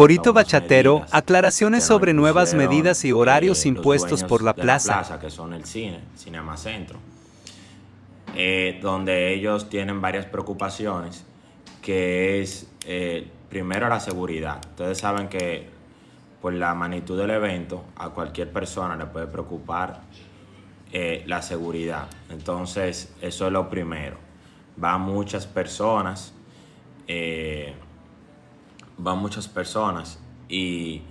Porito Bachatero, aclaraciones sobre nuevas medidas y horarios eh, impuestos por la plaza. Que son el cine, Cinema Centro, eh, donde ellos tienen varias preocupaciones, que es eh, primero la seguridad. Ustedes saben que por la magnitud del evento a cualquier persona le puede preocupar la seguridad. Entonces, eso es lo primero. Van muchas personas van muchas personas y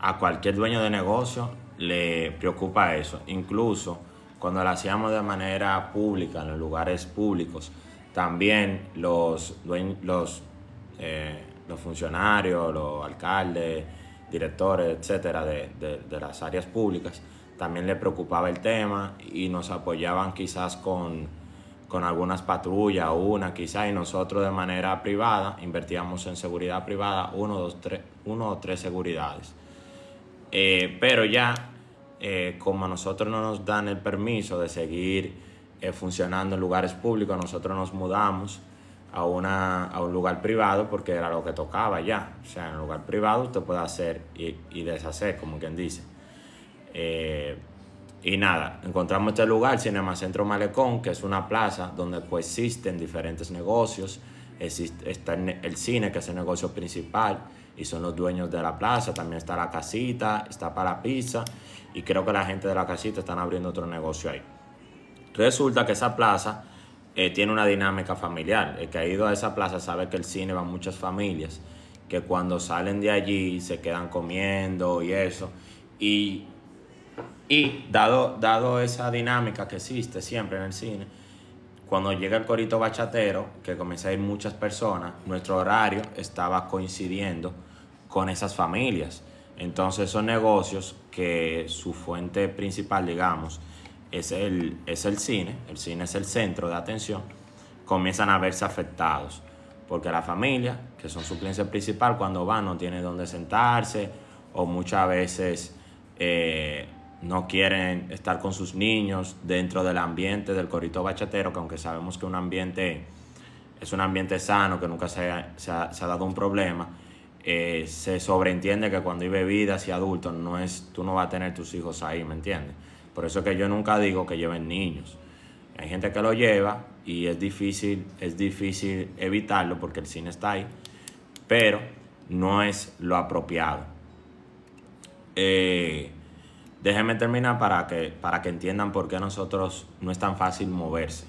a cualquier dueño de negocio le preocupa eso. Incluso cuando lo hacíamos de manera pública, en los lugares públicos, también los, los, eh, los funcionarios, los alcaldes, directores, etcétera, de las áreas públicas, también le preocupaba el tema y nos apoyaban quizás con con algunas patrullas, una quizá y nosotros de manera privada invertíamos en seguridad privada, uno, dos, tres, o tres seguridades. Eh, pero ya, eh, como nosotros no nos dan el permiso de seguir eh, funcionando en lugares públicos, nosotros nos mudamos a, una, a un lugar privado porque era lo que tocaba ya. O sea, en un lugar privado usted puede hacer y deshacer, como quien dice. Y nada, encontramos este lugar, Cinema Centro Malecón, que es una plaza donde coexisten diferentes negocios. está el cine, que es el negocio principal, y son los dueños de la plaza. También está la casita, está para pizza, y creo que la gente de la casita están abriendo otro negocio ahí. Resulta que esa plaza eh, tiene una dinámica familiar. El que ha ido a esa plaza sabe que el cine a muchas familias, que cuando salen de allí se quedan comiendo y eso. Y y dado, dado esa dinámica que existe siempre en el cine, cuando llega el corito bachatero, que comienza a ir muchas personas, nuestro horario estaba coincidiendo con esas familias. Entonces esos negocios que su fuente principal, digamos, es el, es el cine, el cine es el centro de atención, comienzan a verse afectados. Porque la familia, que son su cliente principal, cuando van no tiene dónde sentarse o muchas veces eh, no quieren estar con sus niños dentro del ambiente del corito bachatero, que aunque sabemos que un ambiente es un ambiente sano, que nunca se ha, dado un problema, eh, se sobreentiende que cuando hay bebidas y adultos, no es, tú no vas a tener tus hijos ahí, ¿me entiendes? Por eso es que yo nunca digo que lleven niños. Hay gente que lo lleva y es difícil, es difícil evitarlo porque el cine está ahí, pero no es lo apropiado. Eh, Déjenme terminar para que, para que entiendan por qué nosotros no es tan fácil moverse.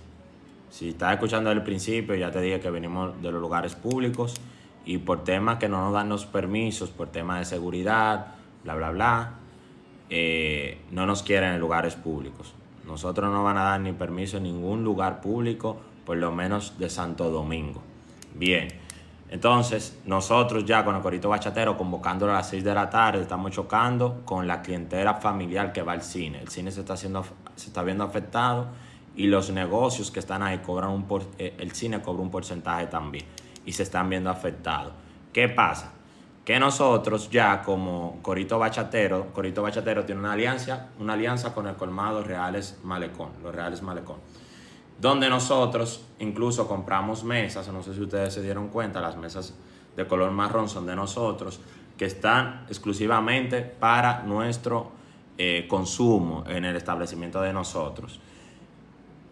Si estás escuchando desde el principio, ya te dije que venimos de los lugares públicos y por temas que no nos dan los permisos, por temas de seguridad, bla, bla, bla, eh, no nos quieren en lugares públicos. Nosotros no van a dar ni permiso en ningún lugar público, por lo menos de Santo Domingo. Bien. Entonces, nosotros ya con el Corito Bachatero, convocándolo a las 6 de la tarde, estamos chocando con la clientela familiar que va al cine. El cine se está, haciendo, se está viendo afectado y los negocios que están ahí cobran un eh, el cine cobra un porcentaje también y se están viendo afectados. ¿Qué pasa? Que nosotros ya como Corito Bachatero, Corito Bachatero tiene una alianza, una alianza con el colmado Reales Malecón, los Reales Malecón donde nosotros incluso compramos mesas, no sé si ustedes se dieron cuenta, las mesas de color marrón son de nosotros, que están exclusivamente para nuestro eh, consumo en el establecimiento de nosotros.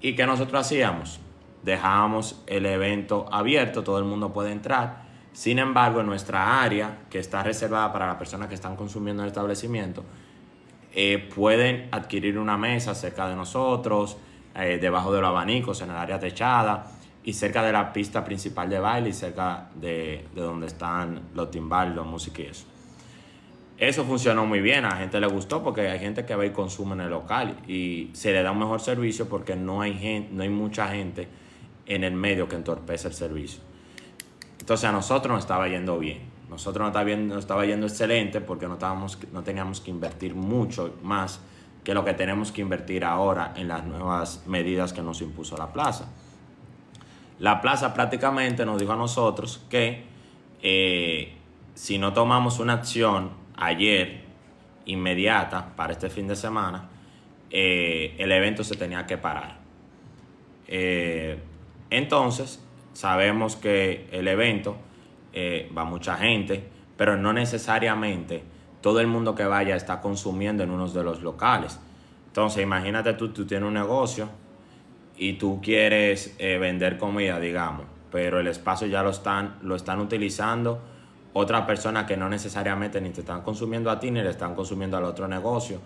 ¿Y qué nosotros hacíamos? Dejábamos el evento abierto, todo el mundo puede entrar. Sin embargo, en nuestra área, que está reservada para las personas que están consumiendo el establecimiento, eh, pueden adquirir una mesa cerca de nosotros, eh, debajo de los abanicos, en el área techada y cerca de la pista principal de baile y cerca de, donde están los timbales, la música y eso. Eso funcionó muy bien, a la gente le gustó porque hay gente que va y consume en el local y se le da un mejor servicio porque no hay, gente, no hay mucha gente en el medio que entorpece el servicio. Entonces a nosotros nos estaba yendo bien. Nosotros nos estaba, yendo, excelente porque no, estábamos, no teníamos que invertir mucho más que lo que tenemos que invertir ahora en las nuevas medidas que nos impuso la plaza. La plaza prácticamente nos dijo a nosotros que eh, si no tomamos una acción ayer inmediata para este fin de semana, eh, el evento se tenía que parar. Eh, entonces, sabemos que el evento va mucha gente, pero no necesariamente todo el mundo que vaya está consumiendo en unos de los locales. Entonces, imagínate tú, tú tienes un negocio y tú quieres eh, vender comida, digamos, pero el espacio ya lo están, lo están utilizando Otra persona que no necesariamente ni te están consumiendo a ti ni le están consumiendo al otro negocio.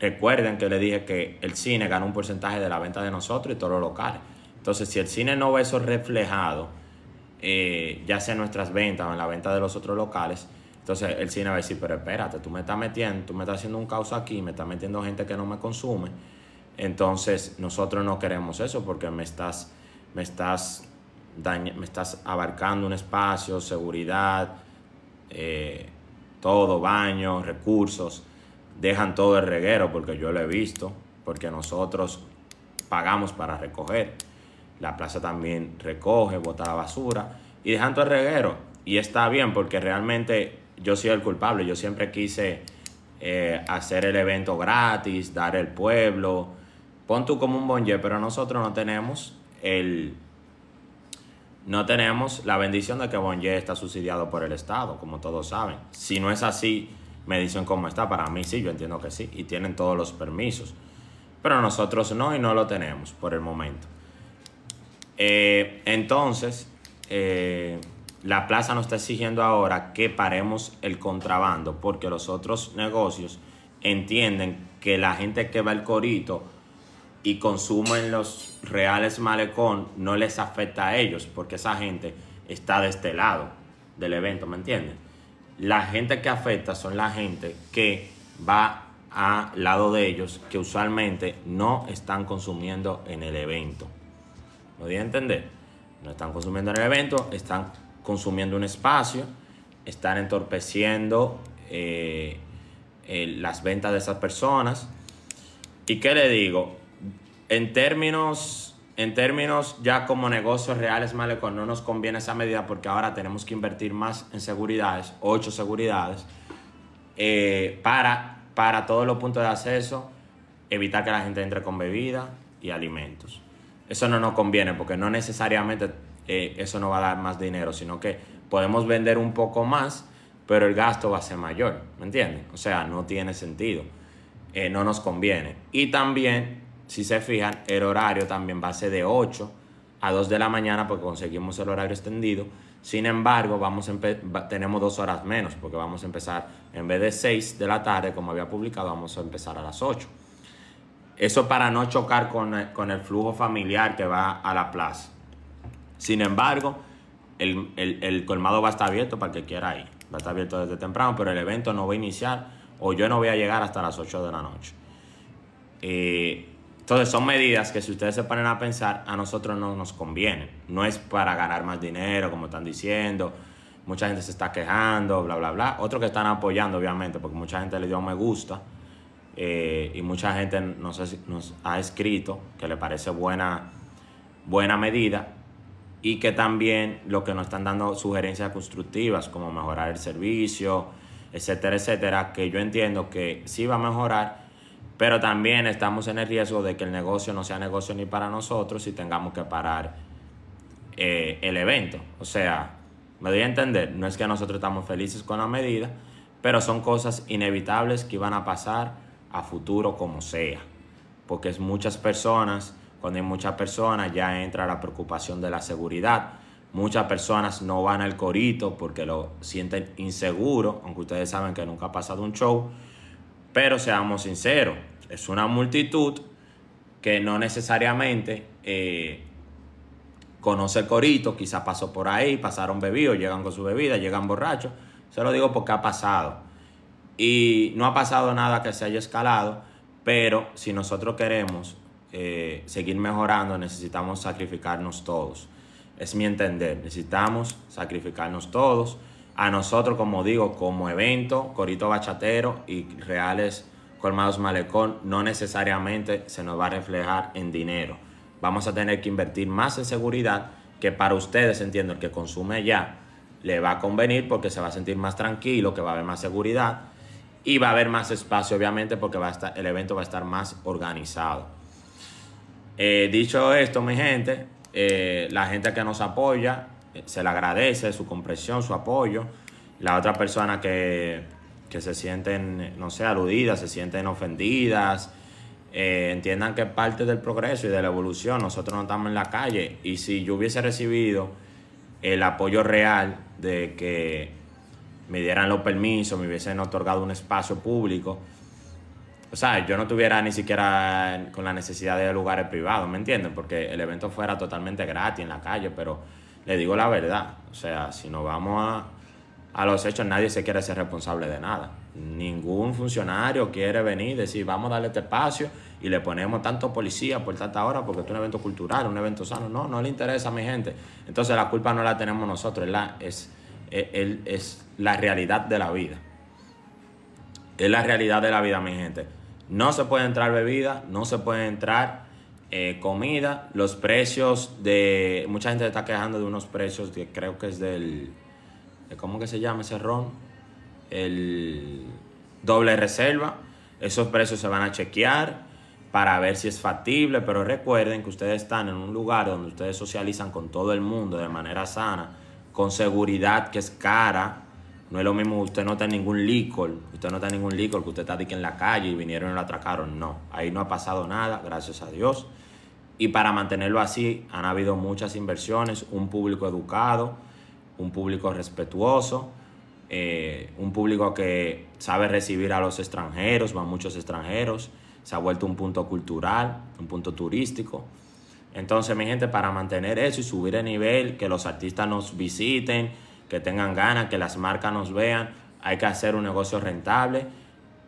Recuerden que le dije que el cine gana un porcentaje de la venta de nosotros y todos los locales. Entonces, si el cine no ve eso reflejado, eh, ya sea en nuestras ventas o en la venta de los otros locales, entonces el cine va a decir, pero espérate, tú me estás metiendo, tú me estás haciendo un caos aquí, me estás metiendo gente que no me consume. Entonces nosotros no queremos eso porque me estás, me estás, me estás abarcando un espacio, seguridad, eh, todo, baños, recursos. Dejan todo el reguero porque yo lo he visto, porque nosotros pagamos para recoger. La plaza también recoge, bota la basura y dejan todo el reguero. Y está bien porque realmente yo soy el culpable. Yo siempre quise eh, hacer el evento gratis, dar el pueblo. Pon tú como un bonje, pero nosotros no tenemos el. No tenemos la bendición de que Bonje está subsidiado por el Estado, como todos saben. Si no es así, me dicen cómo está. Para mí sí, yo entiendo que sí. Y tienen todos los permisos. Pero nosotros no y no lo tenemos por el momento. Eh, entonces, eh, la plaza nos está exigiendo ahora que paremos el contrabando porque los otros negocios entienden que la gente que va al corito y en los reales malecón no les afecta a ellos porque esa gente está de este lado del evento, ¿me entienden? La gente que afecta son la gente que va al lado de ellos que usualmente no están consumiendo en el evento. ¿Me voy a entender? No están consumiendo en el evento, están consumiendo un espacio, están entorpeciendo eh, las ventas de esas personas. ¿Y qué le digo? En términos, en términos ya como negocios reales, Malecón, no nos conviene esa medida porque ahora tenemos que invertir más en seguridades, ocho seguridades, eh, para, para todos los puntos de acceso, evitar que la gente entre con bebida y alimentos. Eso no nos conviene porque no necesariamente eh, eso no va a dar más dinero, sino que podemos vender un poco más, pero el gasto va a ser mayor, ¿me entienden? O sea, no tiene sentido, eh, no nos conviene. Y también, si se fijan, el horario también va a ser de 8 a 2 de la mañana porque conseguimos el horario extendido. Sin embargo, vamos tenemos dos horas menos porque vamos a empezar, en vez de 6 de la tarde, como había publicado, vamos a empezar a las 8. Eso para no chocar eh, con el flujo familiar que va a la plaza. Sin embargo, el, colmado va a estar abierto para que quiera ir. Va a estar abierto desde temprano, pero el evento no va a iniciar o yo no voy a llegar hasta las 8 de la noche. Eh, entonces son medidas que si ustedes se ponen a pensar, a nosotros no nos conviene. No es para ganar más dinero, como están diciendo. Mucha gente se está quejando, bla, bla, bla. Otros que están apoyando, obviamente, porque mucha gente le dio me gusta. Eh, y mucha gente nos, nos ha escrito que le parece buena, buena medida y que también lo que nos están dando sugerencias constructivas, como mejorar el servicio, etcétera, etcétera, que yo entiendo que sí va a mejorar, pero también estamos en el riesgo de que el negocio no sea negocio ni para nosotros y tengamos que parar eh, el evento. O sea, me doy a entender, no es que nosotros estamos felices con la medida, pero son cosas inevitables que van a pasar a futuro como sea, porque es muchas personas cuando hay muchas personas ya entra la preocupación de la seguridad. Muchas personas no van al corito porque lo sienten inseguro, aunque ustedes saben que nunca ha pasado un show. Pero seamos sinceros, es una multitud que no necesariamente eh, conoce corito, quizás pasó por ahí, pasaron bebidos, llegan con su bebida, llegan borrachos. Se lo digo porque ha pasado. Y no ha pasado nada que se haya escalado, pero si nosotros queremos eh, seguir mejorando, necesitamos sacrificarnos todos. Es mi entender, necesitamos sacrificarnos todos. A nosotros, como digo, como evento, Corito Bachatero y Reales Colmados Malecón, no necesariamente se nos va a reflejar en dinero. Vamos a tener que invertir más en seguridad que para ustedes, entiendo, el que consume ya le va a convenir porque se va a sentir más tranquilo, que va a haber más seguridad y va a haber más espacio, obviamente, porque el evento va a estar más organizado. Eh, dicho esto, mi gente, eh, la gente que nos apoya, eh, se le agradece su comprensión, su apoyo. Las otras personas que, se sienten, no sé, aludidas, se sienten ofendidas, entiendan que parte del progreso y de la evolución. Nosotros no estamos en la calle. Y si yo hubiese recibido el apoyo real de que me dieran los permisos, me hubiesen otorgado un espacio público, o sea, yo no tuviera ni siquiera con la necesidad de lugares privados, ¿me entienden? Porque el evento fuera totalmente gratis en la calle, pero le digo la verdad, o sea, si nos vamos a, a los hechos, nadie se quiere ser responsable de nada. Ningún funcionario quiere venir y decir, vamos a darle este espacio y le ponemos tanto policía por tanta hora porque es un evento cultural, un evento sano. No, no le interesa a mi gente. Entonces la culpa no la tenemos nosotros, la, es la realidad de la vida. Es la realidad de la vida, mi gente no se puede entrar bebida, no se puede entrar eh, comida. Los precios de. Mucha gente está quejando de unos precios que creo que es del. Eh, ¿Cómo que se llama ese ron? El doble reserva. Esos precios se van a chequear para ver si es factible, pero recuerden que ustedes están en un lugar donde ustedes socializan con todo el mundo de manera sana, con seguridad que es cara, no es lo mismo, usted no tenga ningún licor, usted no está ningún licor, que usted está aquí en la calle y vinieron y lo atracaron. No, ahí no ha pasado nada, gracias a Dios. Y para mantenerlo así, han habido muchas inversiones, un público educado, un público respetuoso, eh, un público que sabe recibir a los extranjeros, van muchos extranjeros, se ha vuelto un punto cultural, un punto turístico. Entonces, mi gente, para mantener eso y subir el nivel, que los artistas nos visiten, que tengan ganas, que las marcas nos vean. Hay que hacer un negocio rentable.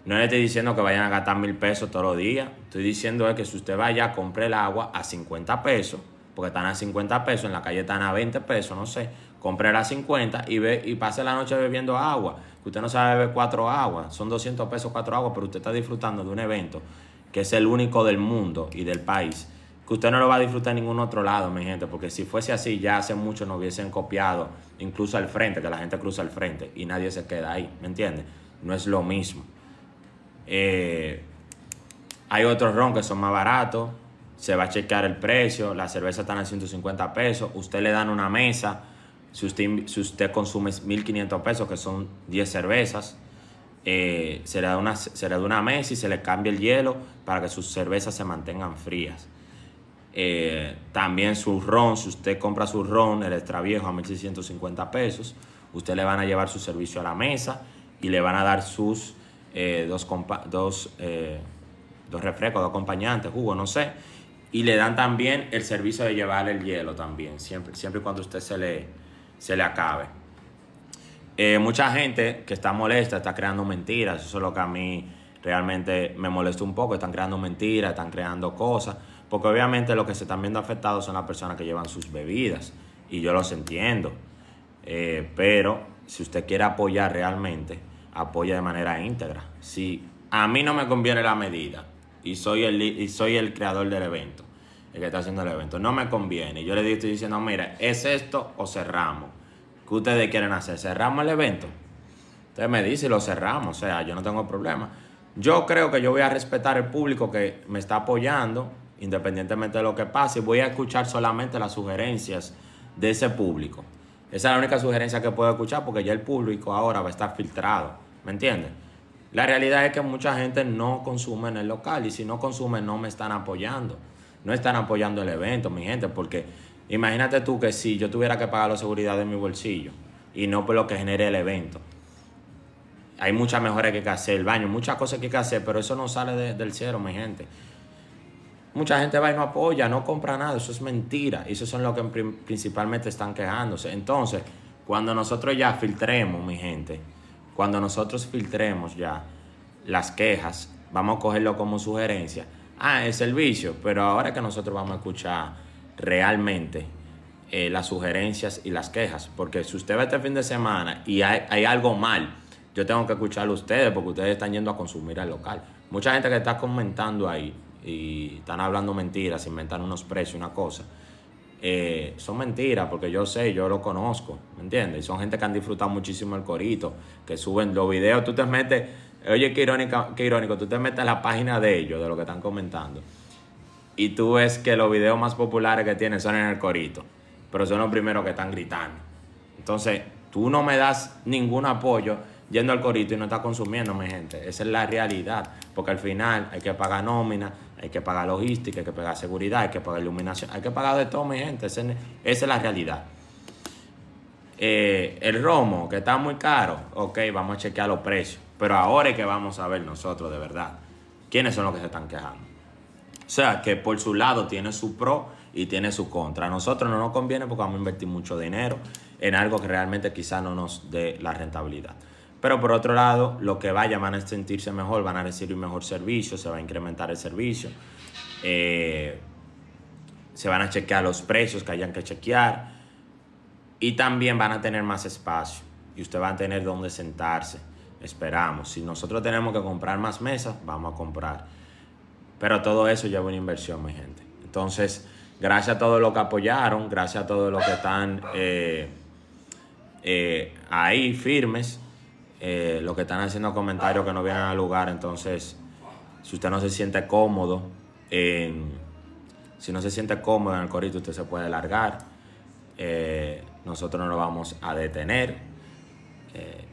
No le estoy diciendo que vayan a gastar mil pesos todos los días. Estoy diciendo que si usted vaya, compre el agua a 50 pesos, porque están a 50 pesos, en la calle están a 20 pesos, no sé. Compre a 50 y, ve, y pase la noche bebiendo agua. Que usted no sabe beber cuatro aguas. Son 200 pesos cuatro aguas, pero usted está disfrutando de un evento que es el único del mundo y del país usted no lo va a disfrutar en ningún otro lado, mi gente, porque si fuese así, ya hace mucho no hubiesen copiado, incluso al frente, que la gente cruza al frente y nadie se queda ahí, ¿me entiende? No es lo mismo. Eh, hay otros ron que son más baratos, se va a chequear el precio, las cervezas están a 150 pesos, usted le dan una mesa, si usted, si usted consume 1.500 pesos, que son 10 cervezas, eh, se, le da una, se le da una mesa y se le cambia el hielo para que sus cervezas se mantengan frías. Eh, también su ron, si usted compra su ron, el extra viejo a 1.650 pesos, usted le van a llevar su servicio a la mesa y le van a dar sus eh, dos, eh, dos, refrescos, dos acompañantes, jugo, no sé. Y le dan también el servicio de llevar el hielo también, siempre, siempre y cuando usted se se le acabe. mucha gente que está molesta está creando mentiras, eso es lo que a mí realmente me molesta un poco, están creando mentiras, están creando cosas porque obviamente lo que se están viendo afectados son las personas que llevan sus bebidas. Y yo los entiendo. Eh, pero si usted quiere apoyar realmente, apoya de manera íntegra. Si a mí no me conviene la medida y soy el, y soy el creador del evento, el que está haciendo el evento, no me conviene. Yo le estoy diciendo, mira, es esto o cerramos. ¿Qué ustedes quieren hacer? ¿Cerramos el evento? Usted me dice lo cerramos. O sea, yo no tengo problema. Yo creo que yo voy a respetar el público que me está apoyando independientemente de lo que pase, voy a escuchar solamente las sugerencias de ese público. Esa es la única sugerencia que puedo escuchar porque ya el público ahora va a estar filtrado, ¿me entiendes? La realidad es que mucha gente no consume en el local y si no consume no me están apoyando. No están apoyando el evento, mi gente, porque imagínate tú que si yo tuviera que pagar la seguridad de mi bolsillo y no por lo que genere el evento. Hay muchas mejoras que hay hacer, el baño, muchas cosas que hay que hacer, pero eso no sale del cero, mi gente. Mucha gente va y no apoya, no compra nada, eso es mentira. Y eso es lo que principalmente están quejándose. Entonces, cuando nosotros ya filtremos, mi gente, cuando nosotros filtremos ya las quejas, vamos a cogerlo como sugerencia. Ah, el servicio, pero ahora que nosotros vamos a escuchar realmente eh, las sugerencias y las quejas, porque si usted va este fin de semana y hay, algo mal, yo tengo que escucharlo a ustedes porque ustedes están yendo a consumir al local. Mucha gente que está comentando ahí y están hablando mentiras, inventan unos precios, una cosa. Eh, son mentiras, porque yo sé, yo lo conozco, ¿me entiendes? Y son gente que han disfrutado muchísimo el corito, que suben los videos, tú te metes, oye, qué, qué irónico, tú te metes a la página de ellos, de lo que están comentando, y tú ves que los videos más populares que tienen son en el corito, pero son los primeros que están gritando. Entonces, tú no me das ningún apoyo yendo al corito y no estás consumiendo, mi gente. Esa es la realidad, porque al final hay que pagar nómina, hay que pagar logística, hay que pagar seguridad, hay que pagar iluminación, hay que pagar de todo, mi gente. Esa, es la realidad. Eh, el romo, que está muy caro, ok, vamos a chequear los precios. Pero ahora es que vamos a ver nosotros de verdad quiénes son los que se están quejando. O sea, que por su lado tiene su pro y tiene su contra. A nosotros no nos conviene porque vamos a invertir mucho dinero en algo que realmente quizás no nos dé la rentabilidad. Pero por otro lado, los que vayan van a sentirse mejor, van a recibir un mejor servicio, se va a incrementar el servicio. Eh, se van a chequear los precios que hayan que chequear. Y también van a tener más espacio. Y usted va a tener donde sentarse. Esperamos. Si nosotros tenemos que comprar más mesas, vamos a comprar. Pero todo eso lleva una inversión, mi gente. Entonces, gracias a todos los que apoyaron, gracias a todos los que están eh, eh, ahí firmes. Eh, lo que están haciendo comentarios que no vienen al lugar. Entonces, si usted no se siente cómodo, si no se siente cómodo en el corito, usted se puede largar. Eh, nosotros no lo vamos a detener. Eh,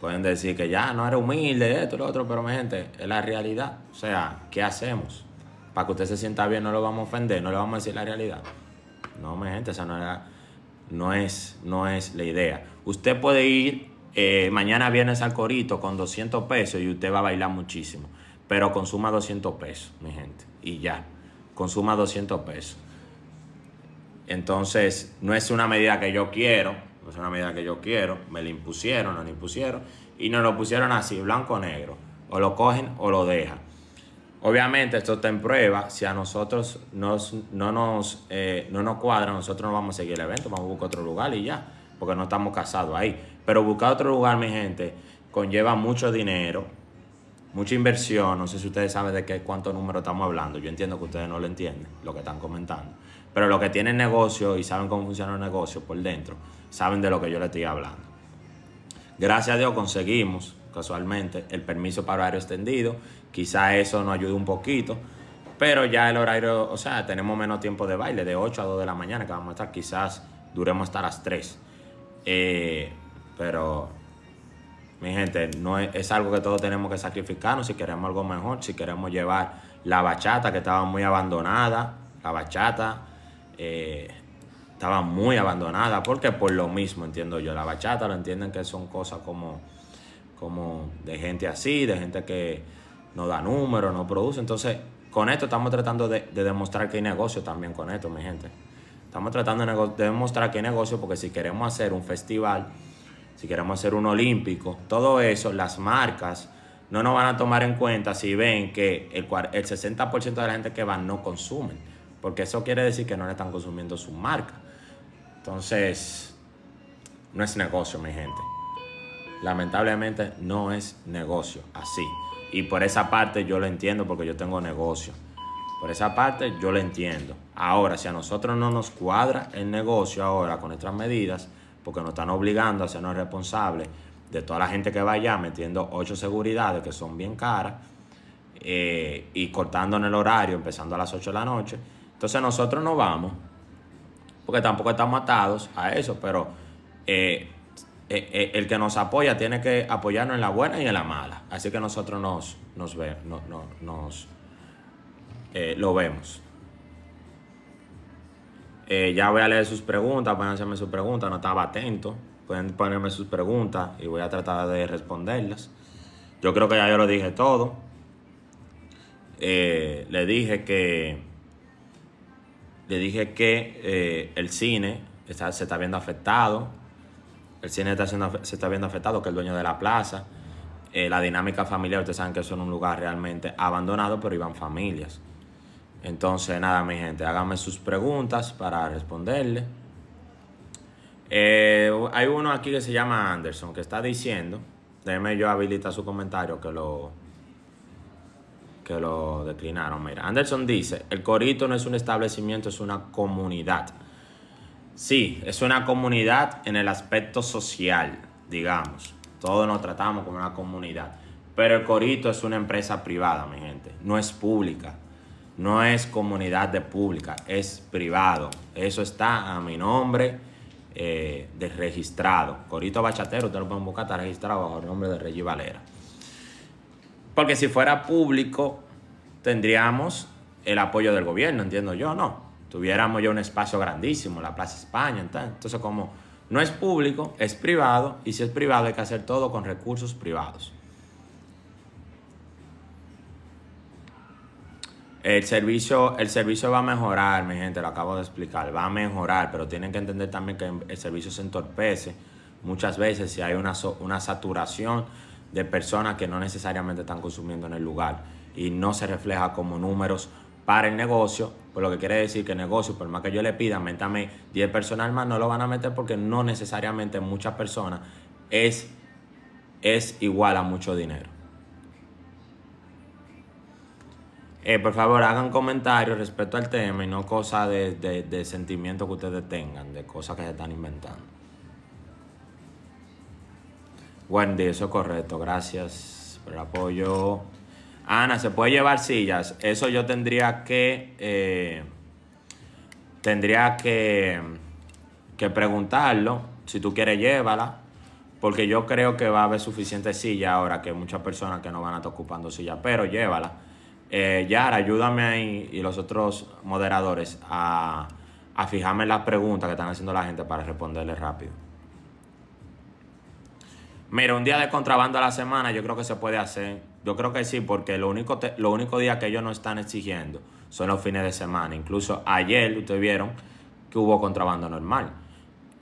pueden decir que ya no era humilde, esto, y lo otro, pero mi gente, es la realidad. O sea, ¿qué hacemos? Para que usted se sienta bien, no lo vamos a ofender, no le vamos a decir la realidad. No, mi gente, esa no, era, no, es, no es la idea. Usted puede ir eh, mañana vienes al corito con 200 pesos y usted va a bailar muchísimo. Pero consuma 200 pesos, mi gente. Y ya, consuma 200 pesos. Entonces, no es una medida que yo quiero, no es una medida que yo quiero. Me la impusieron, nos la impusieron. Y nos lo pusieron así, blanco o negro. O lo cogen o lo dejan. Obviamente esto está en prueba. Si a nosotros nos, no, nos, eh, no nos cuadra, nosotros no vamos a seguir el evento, vamos a buscar otro lugar y ya, porque no estamos casados ahí. Pero buscar otro lugar, mi gente, conlleva mucho dinero, mucha inversión. No sé si ustedes saben de qué cuánto número estamos hablando. Yo entiendo que ustedes no lo entienden, lo que están comentando. Pero los que tienen negocio y saben cómo funciona el negocio por dentro, saben de lo que yo les estoy hablando. Gracias a Dios conseguimos casualmente el permiso para horario extendido. Quizá eso nos ayude un poquito. Pero ya el horario, o sea, tenemos menos tiempo de baile, de 8 a 2 de la mañana que vamos a estar. Quizás duremos hasta las 3. Eh, pero, mi gente, no es, algo que todos tenemos que sacrificarnos si queremos algo mejor, si queremos llevar la bachata que estaba muy abandonada, la bachata. Eh, estaba muy abandonada, porque por lo mismo entiendo yo, la bachata lo entienden que son cosas como, como de gente así, de gente que no da número, no produce. Entonces, con esto estamos tratando de, demostrar que hay negocio también con esto, mi gente. Estamos tratando de demostrar que hay negocio porque si queremos hacer un festival si queremos hacer un olímpico, todo eso, las marcas no nos van a tomar en cuenta si ven que el, 60% de la gente que va no consumen, porque eso quiere decir que no le están consumiendo su marca. Entonces, no es negocio, mi gente. Lamentablemente no es negocio así. Y por esa parte yo lo entiendo porque yo tengo negocio. Por esa parte yo lo entiendo. Ahora, si a nosotros no nos cuadra el negocio ahora con nuestras medidas, porque nos están obligando a hacernos responsables de toda la gente que va allá metiendo ocho seguridades que son bien caras eh, y cortando en el horario, empezando a las ocho de la noche. Entonces nosotros no vamos, porque tampoco estamos atados a eso, pero eh, eh, el que nos apoya tiene que apoyarnos en la buena y en la mala. Así que nosotros nos, nos, nos lo vemos. Eh, ya voy a leer sus preguntas, pueden hacerme sus preguntas, no estaba atento. Pueden ponerme sus preguntas y voy a tratar de responderlas. Yo creo que ya yo lo dije todo. Eh, le dije que. Le dije que eh, el cine se está viendo afectado. El cine está se está viendo afectado, que el dueño de la plaza. la dinámica familiar, ustedes saben que es un lugar realmente abandonado, pero iban familias. Entonces, nada, mi gente, háganme sus preguntas para responderle. Eh, hay uno aquí que se llama Anderson que está diciendo, déjeme yo habilitar su comentario que lo que lo declinaron. Mira, Anderson dice, el Corito no es un establecimiento, es una comunidad. Sí, es una comunidad en el aspecto social, digamos. Todos nos tratamos como una comunidad. Pero el Corito es una empresa privada, mi gente. No es pública no es comunidad de pública, es privado. Eso está a mi nombre eh, de registrado. Corito Bachatero, ustedes lo pueden buscar, está registrado bajo el nombre de Regi Valera. Porque si fuera público, tendríamos el apoyo del gobierno, entiendo yo, no. Tuviéramos ya un espacio grandísimo, la Plaza España, entonces como no es público, es privado, y si es privado hay que hacer todo con recursos privados. El servicio, el servicio va a mejorar, mi gente, lo acabo de explicar, va a mejorar, pero tienen que entender también que el servicio se entorpece muchas veces si hay una, una saturación de personas que no necesariamente están consumiendo en el lugar y no se refleja como números para el negocio, por lo que quiere decir que el negocio, por más que yo le pida, métame 10 personas más, no lo van a meter porque no necesariamente muchas personas es, es igual a mucho dinero. Eh, por favor, hagan comentarios respecto al tema y no cosas de, de, sentimiento que ustedes tengan, de cosas que se están inventando. Wendy, eso es correcto, gracias por el apoyo. Ana, ¿se puede llevar sillas? Eso yo tendría que... Eh, tendría que, que preguntarlo. Si tú quieres, llévala. Porque yo creo que va a haber suficiente silla ahora, que hay muchas personas que no van a estar ocupando sillas. pero llévala. Eh, Yara, ayúdame ahí y los otros moderadores a, fijarme en las preguntas que están haciendo la gente para responderles rápido. Mira, un día de contrabando a la semana yo creo que se puede hacer. Yo creo que sí, porque lo único, lo único día que ellos no están exigiendo son los fines de semana. Incluso ayer ustedes vieron que hubo contrabando normal.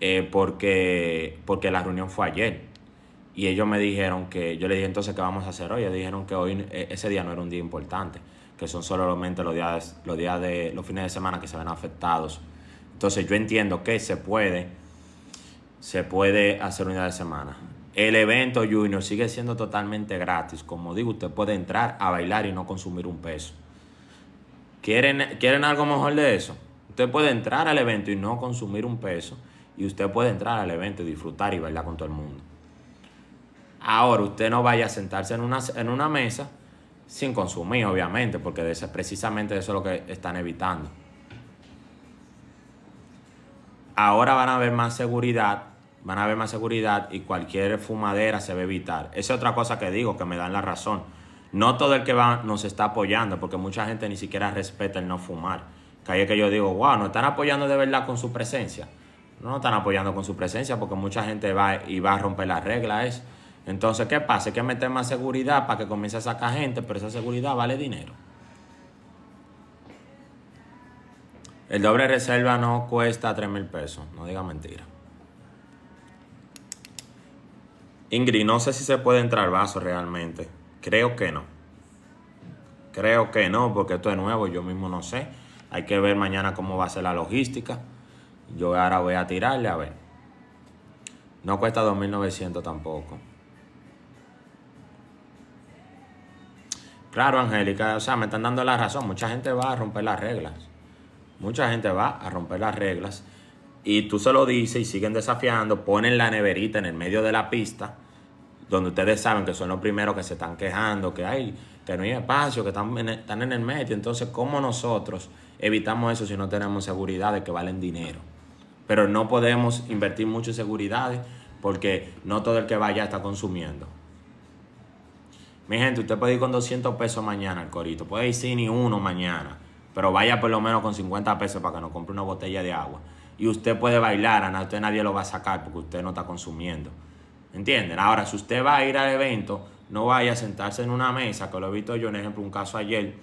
Eh, porque, porque la reunión fue ayer. Y ellos me dijeron que, yo le dije entonces, ¿qué vamos a hacer hoy? Ellos dijeron que hoy, eh, ese día no era un día importante, que son solamente los días, los días de, los fines de semana que se ven afectados. Entonces yo entiendo que se puede, se puede hacer un día de semana. El evento Junior sigue siendo totalmente gratis. Como digo, usted puede entrar a bailar y no consumir un peso. ¿Quieren, ¿Quieren algo mejor de eso? Usted puede entrar al evento y no consumir un peso. Y usted puede entrar al evento y disfrutar y bailar con todo el mundo. Ahora usted no vaya a sentarse en una, mesa sin consumir, obviamente, porque de precisamente eso es lo que están evitando. Ahora van a haber más seguridad, van a haber más seguridad y cualquier fumadera se va a evitar. Esa es otra cosa que digo, que me dan la razón. No todo el que va nos está apoyando, porque mucha gente ni siquiera respeta el no fumar. Que ahí es que yo digo, wow, no están apoyando de verdad con su presencia. No, no están apoyando con su presencia porque mucha gente va y va a romper las reglas. Entonces, ¿qué pasa? Hay que meter más seguridad para que comience a sacar gente, pero esa seguridad vale dinero. El doble reserva no cuesta 3 mil pesos, no diga mentira. Ingrid, no sé si se puede entrar vaso realmente. Creo que no. Creo que no, porque esto es nuevo, yo mismo no sé. Hay que ver mañana cómo va a ser la logística. Yo ahora voy a tirarle a ver. No cuesta 2.900 tampoco. Claro, Angélica, o sea, me están dando la razón. Mucha gente va a romper las reglas. Mucha gente va a romper las reglas. Y tú se lo dices y siguen desafiando. Ponen la neverita en el medio de la pista, donde ustedes saben que son los primeros que se están quejando, que hay, que no hay espacio, que están en, el, están en el medio. Entonces, ¿cómo nosotros evitamos eso si no tenemos seguridad de que valen dinero? Pero no podemos invertir mucho en seguridad porque no todo el que vaya está consumiendo. Mi gente, usted puede ir con 200 pesos mañana al corito. Puede ir sin ni uno mañana. Pero vaya por lo menos con 50 pesos para que nos compre una botella de agua. Y usted puede bailar, a usted nadie lo va a sacar porque usted no está consumiendo. ¿Entienden? Ahora, si usted va a ir al evento, no vaya a sentarse en una mesa, que lo he visto yo, en ejemplo, un caso ayer.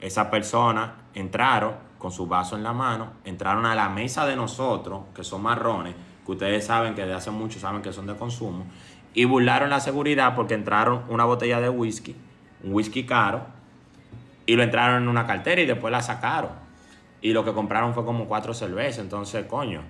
Esa persona entraron con su vaso en la mano, entraron a la mesa de nosotros, que son marrones, que ustedes saben que de hace mucho saben que son de consumo, y burlaron la seguridad porque entraron una botella de whisky, un whisky caro, y lo entraron en una cartera y después la sacaron. Y lo que compraron fue como cuatro cervezas. Entonces, coño,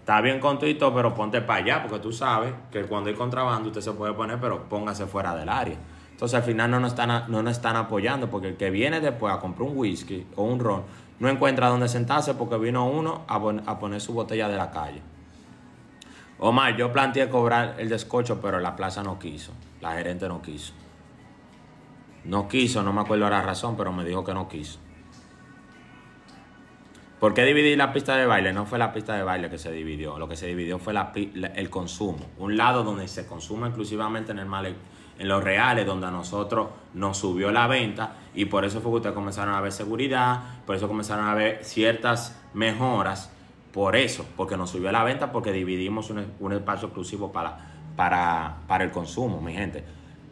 está bien con tu pero ponte para allá, porque tú sabes que cuando hay contrabando usted se puede poner, pero póngase fuera del área. Entonces, al final no nos están, no nos están apoyando, porque el que viene después a comprar un whisky o un ron no encuentra dónde sentarse porque vino uno a poner su botella de la calle. Omar, yo planteé cobrar el descocho, pero la plaza no quiso. La gerente no quiso. No quiso, no me acuerdo la razón, pero me dijo que no quiso. ¿Por qué dividí la pista de baile? No fue la pista de baile que se dividió. Lo que se dividió fue el consumo. Un lado donde se consume exclusivamente en el en los reales, donde a nosotros nos subió la venta. Y por eso fue que ustedes comenzaron a ver seguridad, por eso comenzaron a ver ciertas mejoras por eso, porque nos subió la venta, porque dividimos un, espacio exclusivo para, para, el consumo, mi gente.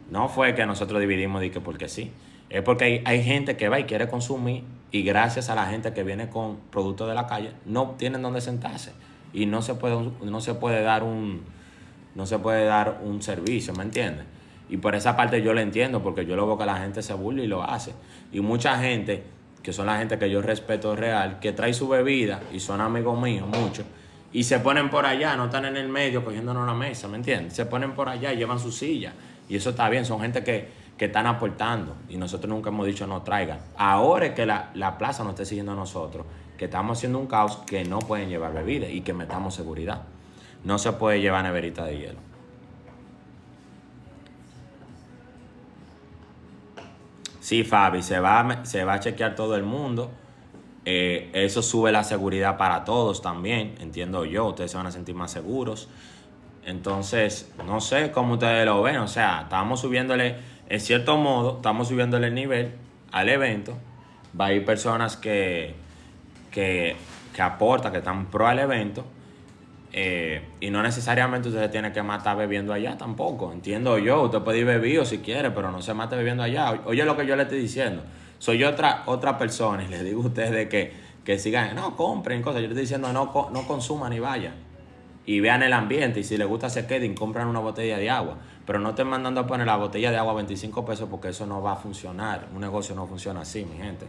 No fue que nosotros dividimos y que porque sí. Es porque hay, gente que va y quiere consumir y gracias a la gente que viene con productos de la calle, no tienen dónde sentarse. Y no se puede, no se puede dar un no se puede dar un servicio, ¿me entiendes? Y por esa parte yo lo entiendo, porque yo lo veo que la gente se burla y lo hace. Y mucha gente que son la gente que yo respeto real, que trae su bebida y son amigos míos, muchos, y se ponen por allá, no están en el medio cogiéndonos una mesa, ¿me entiendes? Se ponen por allá y llevan su silla. Y eso está bien, son gente que, están aportando. Y nosotros nunca hemos dicho no traigan. Ahora es que la, plaza nos esté siguiendo a nosotros, que estamos haciendo un caos que no pueden llevar bebida y que metamos seguridad. No se puede llevar neverita de hielo. Sí, Fabi, se va, se va a chequear todo el mundo. Eh, eso sube la seguridad para todos también, entiendo yo. Ustedes se van a sentir más seguros. Entonces, no sé cómo ustedes lo ven. O sea, estamos subiéndole, en cierto modo, estamos subiéndole el nivel al evento. Va a ir personas que, que, que aportan, que están pro al evento. Eh, y no necesariamente usted se tiene que matar bebiendo allá tampoco. Entiendo yo, usted puede ir bebido si quiere, pero no se mate bebiendo allá. Oye lo que yo le estoy diciendo. Soy otra, otra persona y le digo a ustedes que, que sigan, no compren cosas. Yo le estoy diciendo no, no consuman y vayan. Y vean el ambiente y si les gusta hacer queden, compran una botella de agua. Pero no estén mandando a poner la botella de agua a 25 pesos porque eso no va a funcionar. Un negocio no funciona así, mi gente.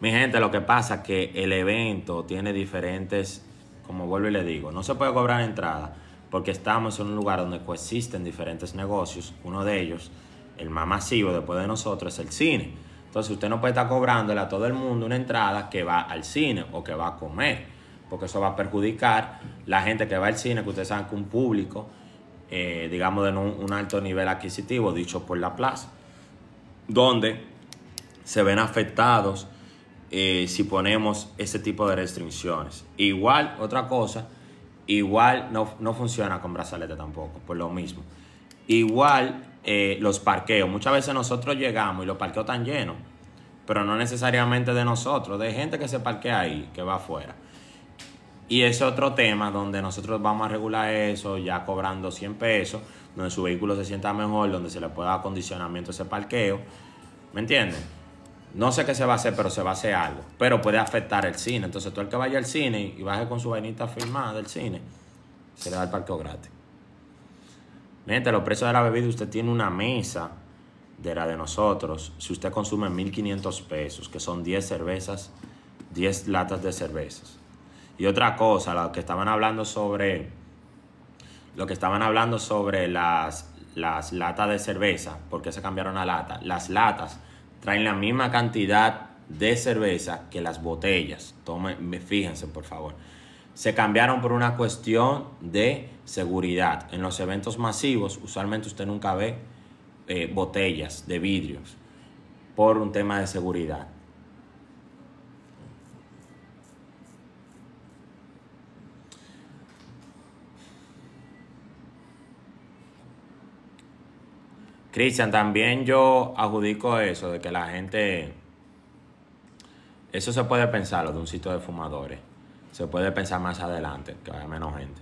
Mi gente, lo que pasa es que el evento tiene diferentes, como vuelvo y le digo, no se puede cobrar entrada porque estamos en un lugar donde coexisten diferentes negocios. Uno de ellos, el más masivo después de nosotros, es el cine. Entonces usted no puede estar cobrándole a todo el mundo una entrada que va al cine o que va a comer, porque eso va a perjudicar la gente que va al cine, que ustedes saben que un público, eh, digamos, de un alto nivel adquisitivo, dicho por la plaza, donde se ven afectados eh, si ponemos ese tipo de restricciones. Igual, otra cosa, igual no, funciona con brazalete tampoco, por lo mismo. Igual eh, los parqueos. Muchas veces nosotros llegamos y los parqueos están llenos, pero no necesariamente de nosotros, de gente que se parquea ahí, que va afuera. Y es otro tema donde nosotros vamos a regular eso ya cobrando 100 pesos, donde su vehículo se sienta mejor, donde se le pueda acondicionamiento ese parqueo. ¿Me entienden? No sé qué se va a hacer, pero se va a hacer algo. Pero puede afectar el cine. Entonces, tú el que vaya al cine y baje con su vainita firmada del cine, se le da el parqueo gratis. Mientras los precios de la bebida, usted tiene una mesa de la de nosotros. Si usted consume 1.500 pesos, que son 10 cervezas, 10 latas de cervezas. Y otra cosa, lo que estaban hablando sobre. Lo que estaban hablando sobre las, las latas de cerveza, porque se cambiaron a lata. Las latas traen la misma cantidad de cerveza que las botellas. fíjense, por favor. Se cambiaron por una cuestión de seguridad. En los eventos masivos, usualmente usted nunca ve eh, botellas de vidrios por un tema de seguridad. Cristian, también yo adjudico eso, de que la gente... Eso se puede pensar, lo de un sitio de fumadores. Se puede pensar más adelante, que haya menos gente.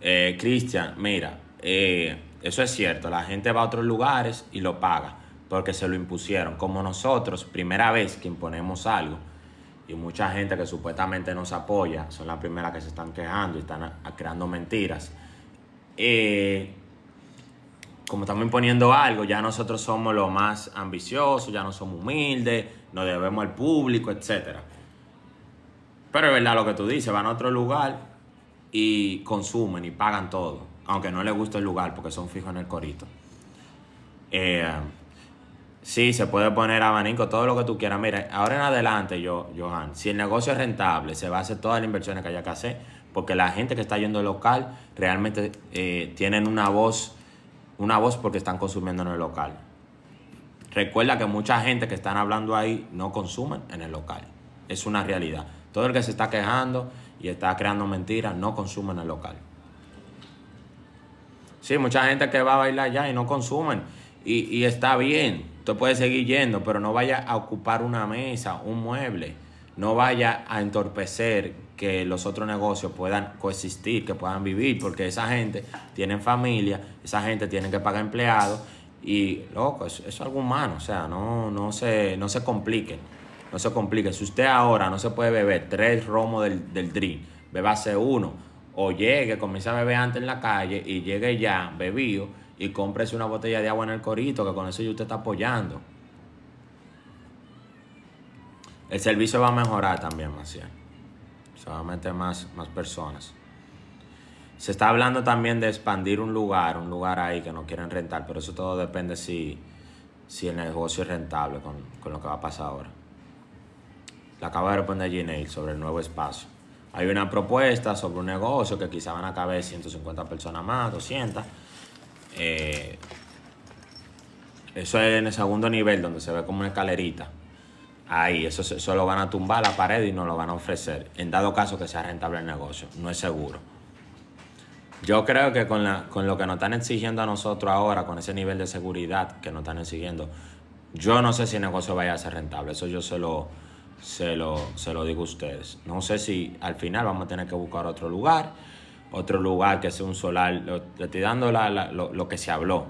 Eh, Cristian, mira, eh, eso es cierto, la gente va a otros lugares y lo paga, porque se lo impusieron. Como nosotros, primera vez que imponemos algo, y mucha gente que supuestamente nos apoya, son las primeras que se están quejando y están creando mentiras. Eh, como estamos imponiendo algo, ya nosotros somos los más ambiciosos, ya no somos humildes, nos debemos al público, etc. Pero es verdad lo que tú dices, van a otro lugar y consumen y pagan todo, aunque no les guste el lugar porque son fijos en el corito. Eh, sí, se puede poner abanico, todo lo que tú quieras. Mira, ahora en adelante, yo, Johan, si el negocio es rentable, se va a hacer todas las inversiones que haya que hacer, porque la gente que está yendo al local realmente eh, tienen una voz una voz porque están consumiendo en el local. Recuerda que mucha gente que están hablando ahí no consumen en el local. Es una realidad. Todo el que se está quejando y está creando mentiras no consume en el local. Sí, mucha gente que va a bailar allá y no consumen. Y, y está bien, tú puedes seguir yendo, pero no vaya a ocupar una mesa, un mueble. No vaya a entorpecer que los otros negocios puedan coexistir, que puedan vivir, porque esa gente tiene familia, esa gente tiene que pagar empleados y, loco, eso, es algo humano, o sea, no, no, se, no se compliquen, no se compliquen. Si usted ahora no se puede beber tres romos del, del drink, bebase uno, o llegue, comience a beber antes en la calle y llegue ya bebido y cómprese una botella de agua en el corito, que con eso ya usted está apoyando. El servicio va a mejorar también, Maciel más, más personas. Se está hablando también de expandir un lugar, un lugar ahí que no quieren rentar, pero eso todo depende si, si el negocio es rentable con, lo que va a pasar ahora. la acaba de responder Gmail sobre el nuevo espacio. Hay una propuesta sobre un negocio que quizá van a caber 150 personas más, 200. Eh, eso es en el segundo nivel, donde se ve como una escalerita ahí, eso, lo van a tumbar la pared y no lo van a ofrecer, en dado caso que sea rentable el negocio, no es seguro. Yo creo que con, lo que nos están exigiendo a nosotros ahora, con ese nivel de seguridad que nos están exigiendo, yo no sé si el negocio vaya a ser rentable, eso yo se lo, se lo, se lo digo a ustedes. No sé si al final vamos a tener que buscar otro lugar, otro lugar que sea un solar, le estoy dando lo, lo que se habló,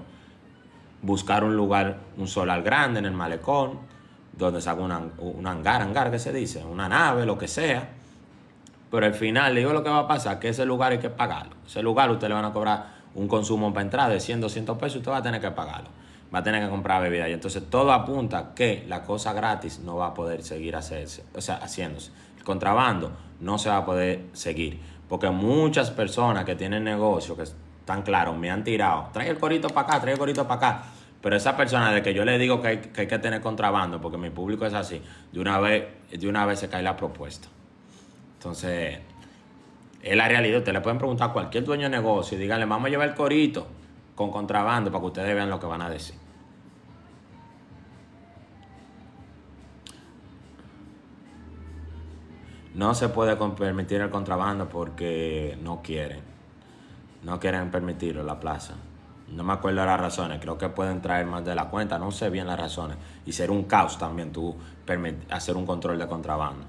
buscar un lugar, un solar grande en el malecón, donde saca un hangar, hangar que se dice, una nave, lo que sea. Pero al final, digo lo que va a pasar, que ese lugar hay que pagarlo. Ese lugar usted le van a cobrar un consumo para entrar de 100, 200 pesos, usted va a tener que pagarlo. Va a tener que comprar bebida. Y entonces todo apunta que la cosa gratis no va a poder seguir o sea, haciéndose. El contrabando no se va a poder seguir. Porque muchas personas que tienen negocios, que están claros, me han tirado, trae el corito para acá, trae el corito para acá pero esa persona de que yo le digo que hay, que tener contrabando, porque mi público es así, de una vez, de una vez se cae la propuesta. Entonces, es la realidad. Ustedes le pueden preguntar a cualquier dueño de negocio y díganle, vamos a llevar el corito con contrabando para que ustedes vean lo que van a decir. No se puede permitir el contrabando porque no quieren. No quieren permitirlo en la plaza. No me acuerdo las razones, creo que pueden traer más de la cuenta, no sé bien las razones. Y ser un caos también, tú hacer un control de contrabando.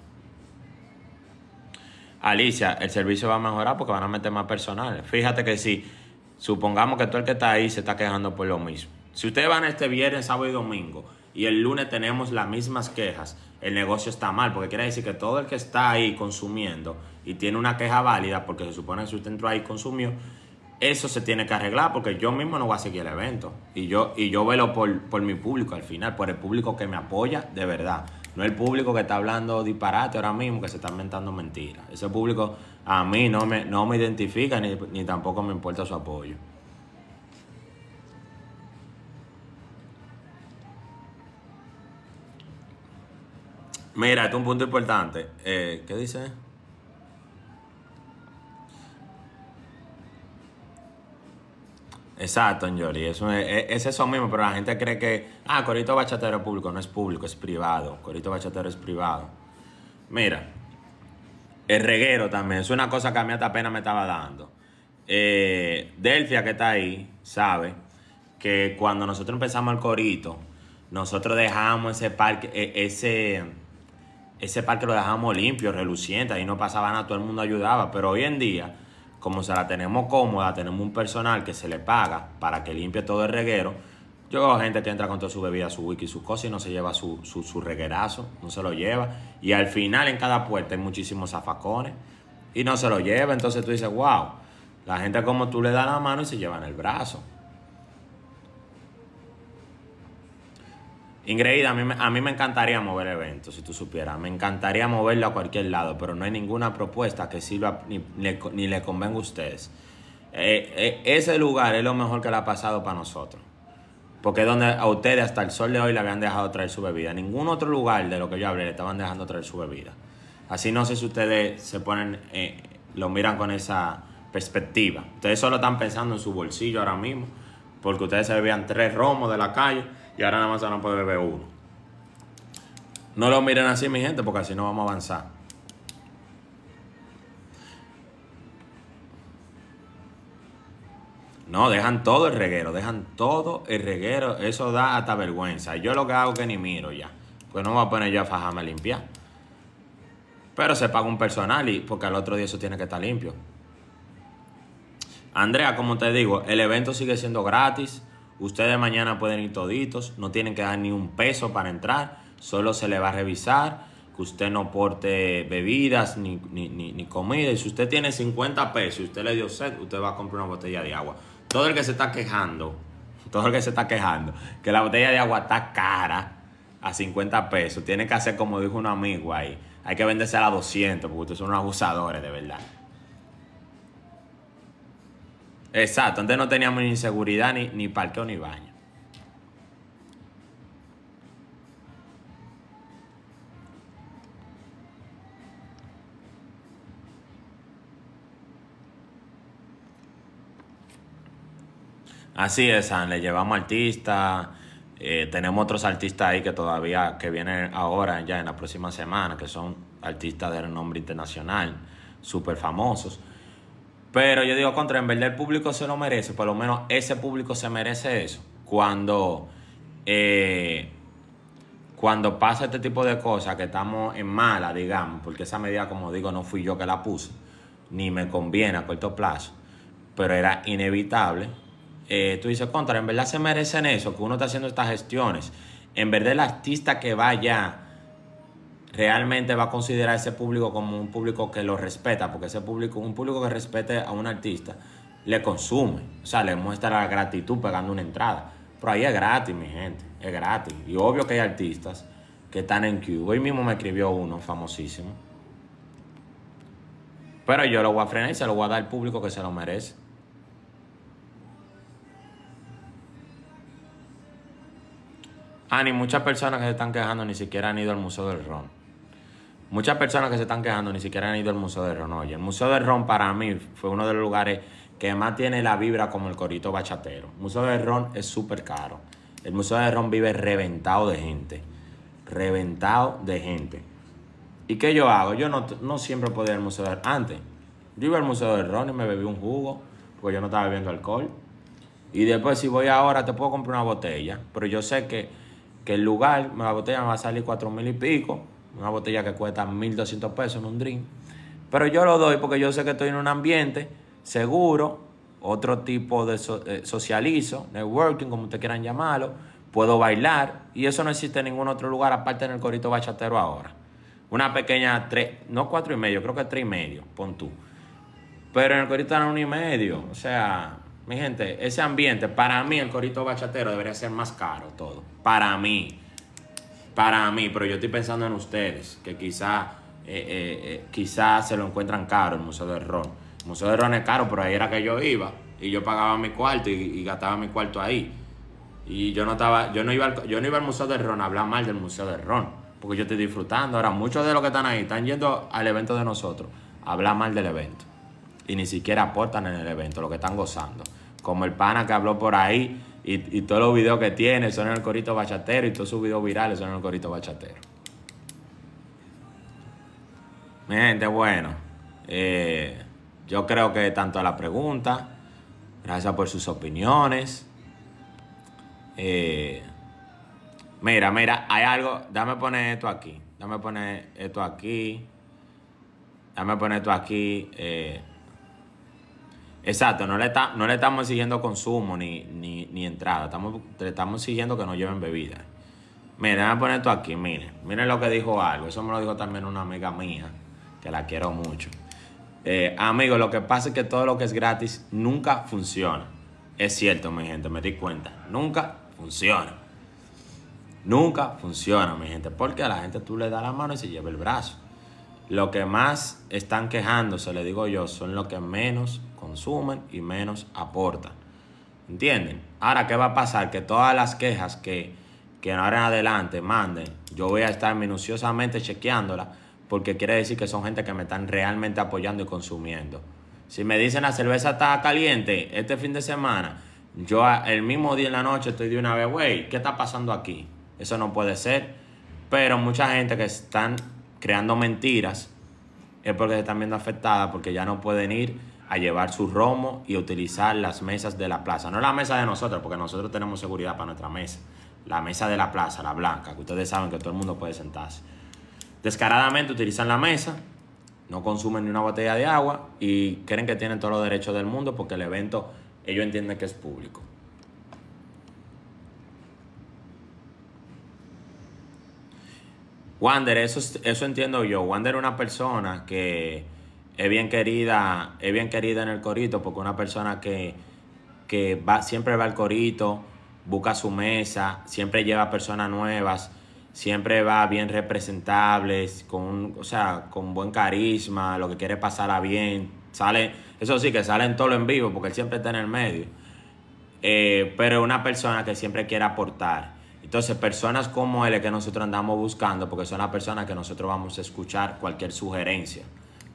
Alicia, el servicio va a mejorar porque van a meter más personal. Fíjate que si, supongamos que todo el que está ahí se está quejando por lo mismo. Si ustedes van este viernes, sábado y domingo y el lunes tenemos las mismas quejas, el negocio está mal, porque quiere decir que todo el que está ahí consumiendo y tiene una queja válida, porque se supone que usted entró ahí y consumió, eso se tiene que arreglar porque yo mismo no voy a seguir el evento. Y yo, y yo velo por, mi público al final, por el público que me apoya de verdad. No el público que está hablando disparate ahora mismo, que se está inventando mentiras. Ese público a mí no me, no me identifica ni, ni tampoco me importa su apoyo. Mira, esto es un punto importante. Eh, ¿Qué dice? Exacto, Yori. Es, eso mismo, pero la gente cree que, ah, Corito Bachatero es público. No es público, es privado. Corito Bachatero es privado. Mira, el reguero también. Es una cosa que a mí hasta apenas me estaba dando. Eh, Delfia, que está ahí, sabe que cuando nosotros empezamos el Corito, nosotros dejamos ese parque, e, ese, ese parque lo dejamos limpio, reluciente, ahí no pasaba nada, todo el mundo ayudaba, pero hoy en día como se la tenemos cómoda, tenemos un personal que se le paga para que limpie todo el reguero. Yo veo gente que entra con toda su bebida, su wiki, sus cosas y no se lleva su, su, reguerazo, no se lo lleva. Y al final en cada puerta hay muchísimos zafacones y no se lo lleva. Entonces tú dices, wow, la gente como tú le da la mano y se en el brazo. Ingrid, a mí, me encantaría mover eventos, si tú supieras. Me encantaría moverlo a cualquier lado, pero no hay ninguna propuesta que sirva ni, le convenga a ustedes. Eh, eh, ese lugar es lo mejor que le ha pasado para nosotros. Porque es donde a ustedes hasta el sol de hoy le habían dejado traer su bebida. Ningún otro lugar de lo que yo hablé le estaban dejando traer su bebida. Así no sé si ustedes se ponen, eh, lo miran con esa perspectiva. Ustedes solo están pensando en su bolsillo ahora mismo. Porque ustedes se bebían tres romos de la calle y ahora nada más van a beber uno. No lo miren así, mi gente, porque así no vamos a avanzar. No, dejan todo el reguero, dejan todo el reguero. Eso da hasta vergüenza. Yo lo que hago es que ni miro ya. Pues no me voy a poner yo a fajarme a limpiar. Pero se paga un personal y porque al otro día eso tiene que estar limpio. Andrea, como te digo, el evento sigue siendo gratis. Ustedes mañana pueden ir toditos, no tienen que dar ni un peso para entrar, solo se le va a revisar que usted no porte bebidas ni, comida. Y si usted tiene 50 pesos y usted le dio sed, usted va a comprar una botella de agua. Todo el que se está quejando, todo el que se está quejando, que la botella de agua está cara a 50 pesos, tiene que hacer como dijo un amigo ahí, hay que venderse a 200 porque ustedes son unos abusadores de verdad. Exacto, antes no teníamos ni seguridad, ni, ni parqueo, ni baño. Así es, le llevamos artistas, eh, tenemos otros artistas ahí que todavía, que vienen ahora, ya en la próxima semana, que son artistas de renombre internacional, súper famosos. Pero yo digo, contra, en verdad el público se lo merece, por lo menos ese público se merece eso. Cuando, eh, cuando pasa este tipo de cosas, que estamos en mala, digamos, porque esa medida, como digo, no fui yo que la puse, ni me conviene a corto plazo, pero era inevitable. Eh, tú dices, contra, en verdad se merecen eso, que uno está haciendo estas gestiones. En verdad el artista que va allá realmente va a considerar ese público como un público que lo respeta, porque ese público, un público que respete a un artista, le consume, o sea, le muestra la gratitud pegando una entrada. Pero ahí es gratis, mi gente, es gratis. Y obvio que hay artistas que están en queue. Hoy mismo me escribió uno famosísimo. Pero yo lo voy a frenar y se lo voy a dar al público que se lo merece. ah ni muchas personas que se están quejando ni siquiera han ido al Museo del Ron. Muchas personas que se están quejando ni siquiera han ido al Museo de Ron. Oye, el Museo de Ron para mí fue uno de los lugares que más tiene la vibra como el corito bachatero. El Museo de Ron es súper caro. El Museo de Ron vive reventado de gente. Reventado de gente. ¿Y qué yo hago? Yo no, siempre podía ir al Museo de Ron. Antes, yo iba al Museo de Ron y me bebí un jugo porque yo no estaba bebiendo alcohol. Y después, si voy ahora, te puedo comprar una botella. Pero yo sé que, que el lugar, la botella me va a salir cuatro mil y pico una botella que cuesta 1.200 pesos en un drink. Pero yo lo doy porque yo sé que estoy en un ambiente seguro, otro tipo de eh, socializo, networking, como ustedes quieran llamarlo, puedo bailar y eso no existe en ningún otro lugar aparte en el corito bachatero ahora. Una pequeña, tres, no cuatro y medio, creo que tres y medio, pon tú. Pero en el corito era uno y medio, o sea, mi gente, ese ambiente, para mí el corito bachatero debería ser más caro todo, para mí para mí, pero yo estoy pensando en ustedes, que quizás eh, eh, eh, quizá se lo encuentran caro el Museo de Ron. El Museo de Ron es caro, pero ahí era que yo iba y yo pagaba mi cuarto y, gastaba mi cuarto ahí. Y yo no estaba, yo no iba al, yo no iba al Museo del Ron a hablar mal del Museo de Ron, porque yo estoy disfrutando. Ahora, muchos de los que están ahí están yendo al evento de nosotros a hablar mal del evento. Y ni siquiera aportan en el evento, lo que están gozando. Como el pana que habló por ahí y, todos los videos que tiene son en el corito bachatero y todos sus videos virales son el corito bachatero. Mi gente, bueno, eh, yo creo que tanto a la pregunta, gracias por sus opiniones. Eh, mira, mira, hay algo, dame poner esto aquí, dame poner esto aquí, dame poner esto aquí. Eh, Exacto, no le, está, no le estamos exigiendo consumo ni, entrada, estamos, le estamos exigiendo que no lleven bebida. Miren, voy a poner esto aquí, miren, miren lo que dijo algo, eso me lo dijo también una amiga mía, que la quiero mucho. Eh, amigo, lo que pasa es que todo lo que es gratis nunca funciona. Es cierto, mi gente, me di cuenta, nunca funciona. Nunca funciona, mi gente, porque a la gente tú le das la mano y se lleva el brazo. Lo que más están quejándose, le digo yo, son lo que menos consumen y menos aportan. ¿Entienden? Ahora, ¿qué va a pasar? Que todas las quejas que, que ahora en adelante manden, yo voy a estar minuciosamente chequeándolas porque quiere decir que son gente que me están realmente apoyando y consumiendo. Si me dicen la cerveza está caliente este fin de semana, yo el mismo día en la noche estoy de una vez, güey, ¿qué está pasando aquí? Eso no puede ser. Pero mucha gente que están creando mentiras es porque se están viendo afectadas porque ya no pueden ir a llevar su romo y utilizar las mesas de la plaza. No la mesa de nosotros, porque nosotros tenemos seguridad para nuestra mesa. La mesa de la plaza, la blanca, que ustedes saben que todo el mundo puede sentarse. Descaradamente utilizan la mesa, no consumen ni una botella de agua y creen que tienen todos los derechos del mundo porque el evento ellos entienden que es público. Wander, eso, eso entiendo yo. Wander es una persona que es bien querida, es bien querida en el corito porque una persona que, que va, siempre va al corito, busca su mesa, siempre lleva personas nuevas, siempre va bien representables, con, un, o sea, con buen carisma, lo que quiere a bien, sale, eso sí que sale en todo en vivo porque él siempre está en el medio. Eh, pero pero una persona que siempre quiere aportar. Entonces, personas como él que nosotros andamos buscando, porque son las personas que nosotros vamos a escuchar cualquier sugerencia.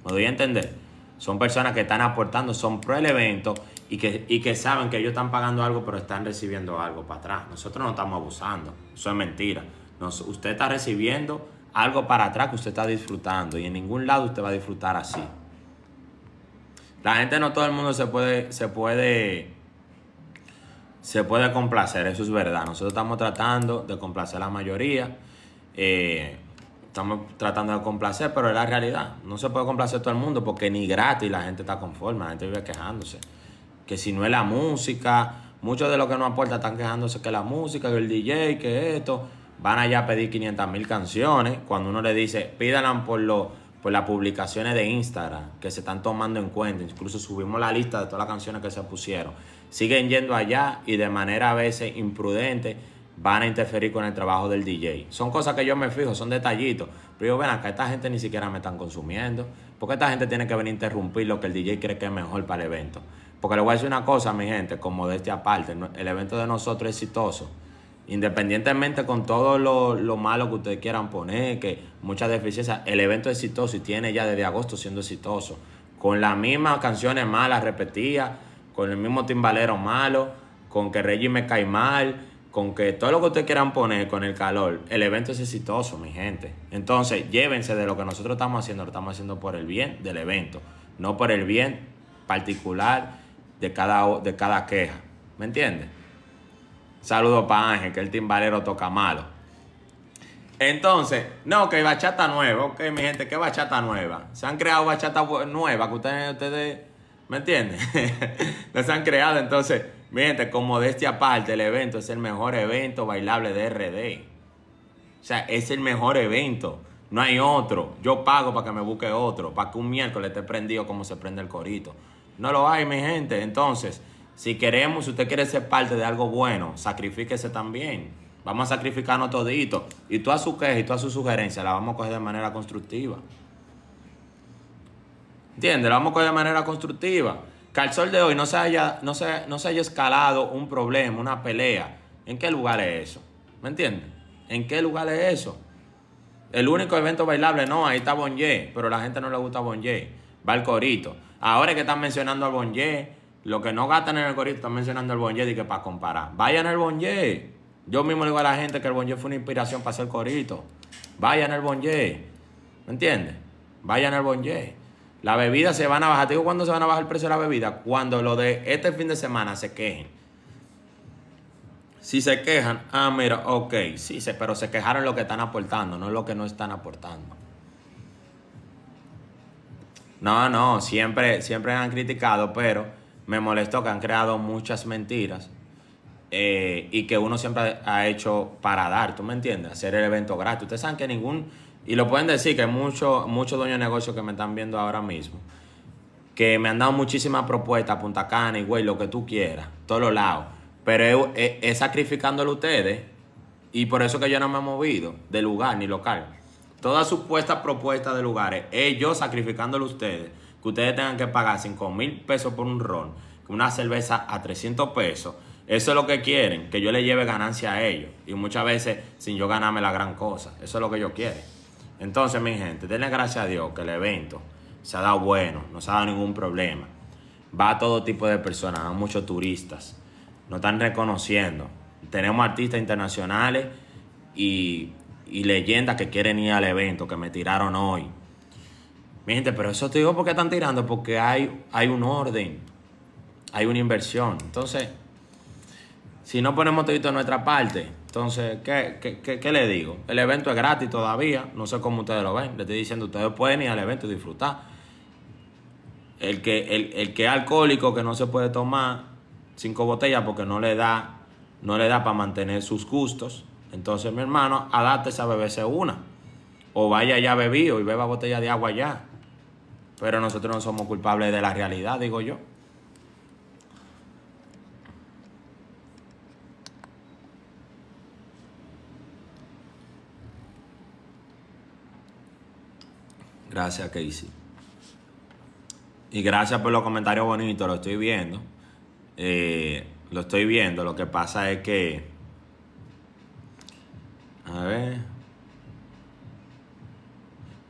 Me doy a entender. Son personas que están aportando, son pro el evento y que, que saben que ellos están pagando algo, pero están recibiendo algo para atrás. Nosotros no estamos abusando. Eso es mentira. usted está recibiendo algo para atrás que usted está disfrutando y en ningún lado usted va a disfrutar así. La gente no todo el mundo se puede, se puede, se puede complacer, eso es verdad. Nosotros estamos tratando de complacer a la mayoría. Eh, estamos tratando de complacer, pero es la realidad. No se puede complacer todo el mundo porque ni gratis la gente está conforme, la gente vive quejándose. Que si no es la música, muchos de los que no aportan están quejándose que la música, que el DJ, que esto. Van allá a pedir 500 mil canciones. Cuando uno le dice, pídanlas por, lo, por las publicaciones de Instagram que se están tomando en cuenta. Incluso subimos la lista de todas las canciones que se pusieron. Siguen yendo allá y de manera a veces imprudente van a interferir con el trabajo del DJ. Son cosas que yo me fijo, son detallitos. Pero yo ven acá, esta gente ni siquiera me están consumiendo. Porque esta gente tiene que venir a interrumpir lo que el DJ cree que es mejor para el evento. Porque le voy a decir una cosa, mi gente, como de este aparte, el evento de nosotros es exitoso. Independientemente con todo lo, malo que ustedes quieran poner, que muchas deficiencias, el evento es exitoso y tiene ya desde agosto siendo exitoso. Con las mismas canciones malas repetidas, con el mismo timbalero malo, con que Reggie me cae mal, con que todo lo que ustedes quieran poner con el calor, el evento es exitoso, mi gente. Entonces, llévense de lo que nosotros estamos haciendo, lo estamos haciendo por el bien del evento, no por el bien particular de cada, de cada queja. ¿Me entiendes? Saludo para Ángel, que el timbalero toca malo. Entonces, no, que bachata nueva. Ok, mi gente, ¿qué bachata nueva? Se han creado bachata nueva que ustedes, ustedes ¿me entienden? Se han creado, entonces como de este aparte, el evento es el mejor evento bailable de RD. O sea, es el mejor evento. No hay otro. Yo pago para que me busque otro. Para que un miércoles esté prendido como se prende el corito. No lo hay, mi gente. Entonces, si queremos, si usted quiere ser parte de algo bueno, sacrifíquese también. Vamos a sacrificarnos todito. Y toda su queja y toda su sugerencia la vamos a coger de manera constructiva. ¿Entiendes? La vamos a coger de manera constructiva que sol de hoy no se haya, no no escalado un problema, una pelea. ¿En qué lugar es eso? ¿Me entiendes? ¿En qué lugar es eso? El único evento bailable, no, ahí está Bonje, pero la gente no le gusta Bonje. Va el corito. Ahora que están mencionando al Bonje, lo que no gastan en el corito están mencionando al Bonje, y que para comparar. Vayan al Bonje. Yo mismo digo a la gente que el Bonje fue una inspiración para hacer corito. Vayan al Bonje. ¿Me entiendes? Vayan al Bonje. La bebida se van a bajar. Te digo cuándo se van a bajar el precio de la bebida. Cuando lo de este fin de semana se quejen. Si se quejan, ah, mira, ok, sí, se, pero se quejaron lo que están aportando, no lo que no están aportando. No, no, siempre, siempre han criticado, pero me molestó que han creado muchas mentiras eh, y que uno siempre ha hecho para dar, ¿tú me entiendes? Hacer el evento gratis. Ustedes saben que ningún y lo pueden decir que hay muchos dueños de negocios que me están viendo ahora mismo, que me han dado muchísimas propuestas, Punta Cana, y güey, lo que tú quieras, todos los lados. Pero es, es, sacrificándolo ustedes y por eso que yo no me he movido de lugar ni local. Todas supuestas propuestas de lugares, ellos sacrificándolo ustedes, que ustedes tengan que pagar 5 mil pesos por un ron, una cerveza a 300 pesos. Eso es lo que quieren, que yo le lleve ganancia a ellos. Y muchas veces sin yo ganarme la gran cosa. Eso es lo que ellos quieren. Entonces, mi gente, denle gracias a Dios que el evento se ha dado bueno, no se ha dado ningún problema. Va a todo tipo de personas, van muchos turistas. Nos están reconociendo. Tenemos artistas internacionales y, leyendas que quieren ir al evento, que me tiraron hoy. Mi gente, pero eso te digo porque están tirando, porque hay, hay un orden, hay una inversión. Entonces, si no ponemos todo en nuestra parte, entonces, ¿qué, le digo? El evento es gratis todavía, no sé cómo ustedes lo ven, le estoy diciendo, ustedes pueden ir al evento y disfrutar. El que, el, que es alcohólico, que no se puede tomar cinco botellas porque no le da, no le da para mantener sus gustos. Entonces, mi hermano, adapte a beberse una. O vaya ya bebido y beba botella de agua ya. Pero nosotros no somos culpables de la realidad, digo yo. Gracias, Casey. Y gracias por los comentarios bonitos, lo estoy viendo. Eh, lo estoy viendo, lo que pasa es que... A ver.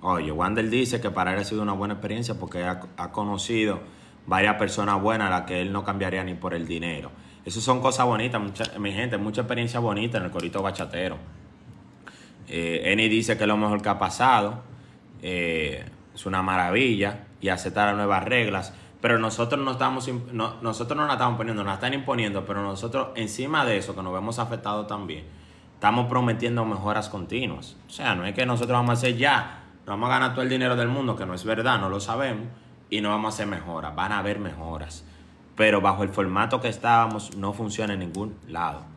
Oye, Wander dice que para él ha sido una buena experiencia porque ha, conocido varias personas buenas a las que él no cambiaría ni por el dinero. Esas son cosas bonitas, mucha, mi gente, mucha experiencia bonita en el corito bachatero. Eh, Eni dice que es lo mejor que ha pasado. Eh, es una maravilla y aceptar las nuevas reglas. Pero nosotros no estamos, no, nosotros no la estamos poniendo, nos la están imponiendo, pero nosotros encima de eso, que nos vemos afectado también, estamos prometiendo mejoras continuas. O sea, no es que nosotros vamos a hacer ya, no vamos a ganar todo el dinero del mundo, que no es verdad, no lo sabemos, y no vamos a hacer mejoras, van a haber mejoras. Pero bajo el formato que estábamos no funciona en ningún lado.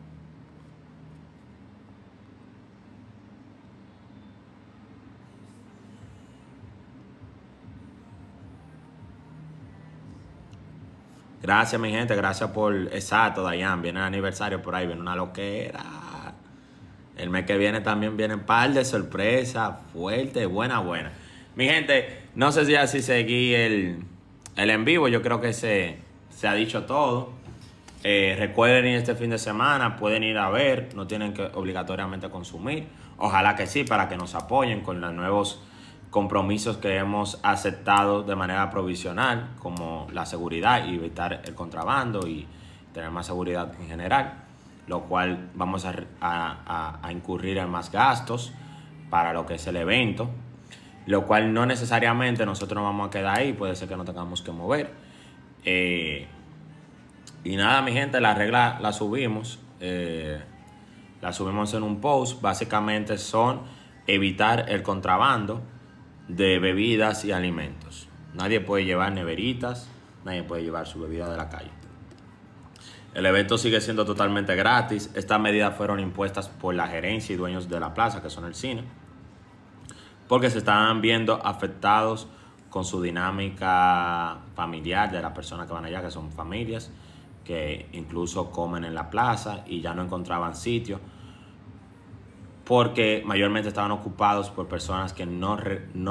Gracias, mi gente. Gracias por. Exacto, Dayan. Viene el aniversario por ahí. Viene una loquera. El mes que viene también viene un par de sorpresas fuerte, Buena, buena. Mi gente, no sé si así seguí el, el en vivo. Yo creo que se, se ha dicho todo. Eh, recuerden este fin de semana, pueden ir a ver, no tienen que obligatoriamente consumir. Ojalá que sí, para que nos apoyen con los nuevos compromisos que hemos aceptado de manera provisional, como la seguridad y evitar el contrabando y tener más seguridad en general, lo cual vamos a, incurrir en más gastos para lo que es el evento, lo cual no necesariamente nosotros nos vamos a quedar ahí, puede ser que no tengamos que mover. Eh, y nada, mi gente, la regla la subimos, eh, la subimos en un post, básicamente son evitar el contrabando, de bebidas y alimentos. Nadie puede llevar neveritas, nadie puede llevar su bebida de la calle. El evento sigue siendo totalmente gratis. Estas medidas fueron impuestas por la gerencia y dueños de la plaza, que son el cine, porque se estaban viendo afectados con su dinámica familiar de las personas que van allá, que son familias, que incluso comen en la plaza y ya no encontraban sitio porque mayormente estaban ocupados por personas que no,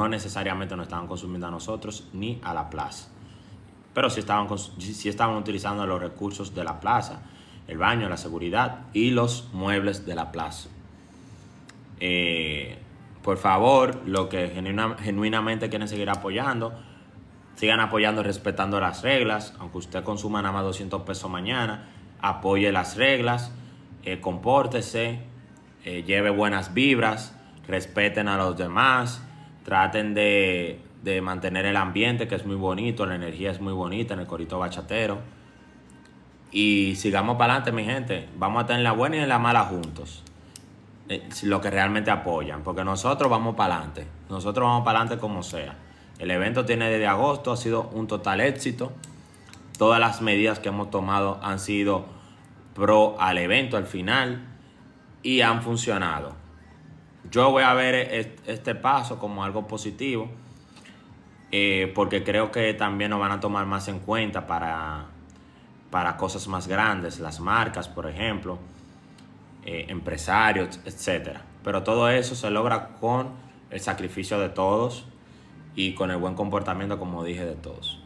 necesariamente no estaban consumiendo a nosotros ni a la plaza. Pero sí estaban, estaban utilizando los recursos de la plaza, el baño, la seguridad y los muebles de la plaza. Eh, por favor, lo que genuinamente quieren seguir apoyando, sigan apoyando respetando las reglas, aunque usted consuma nada más 200 pesos mañana, apoye las reglas, eh, compórtese, eh, lleve buenas vibras, respeten a los demás, traten de, mantener el ambiente que es muy bonito, la energía es muy bonita en el corito bachatero. Y sigamos para adelante, mi gente. Vamos a estar en la buena y en la mala juntos. Eh, lo que realmente apoyan, porque nosotros vamos para adelante. Nosotros vamos para adelante como sea. El evento tiene desde agosto, ha sido un total éxito. Todas las medidas que hemos tomado han sido pro al evento al final y han funcionado. Yo voy a ver e-, este paso como algo positivo eh, porque creo que también nos van a tomar más en cuenta para, para cosas más grandes, las marcas, por ejemplo, eh, empresarios, etc. Pero todo eso se logra con el sacrificio de todos y con el buen comportamiento, como dije, de todos.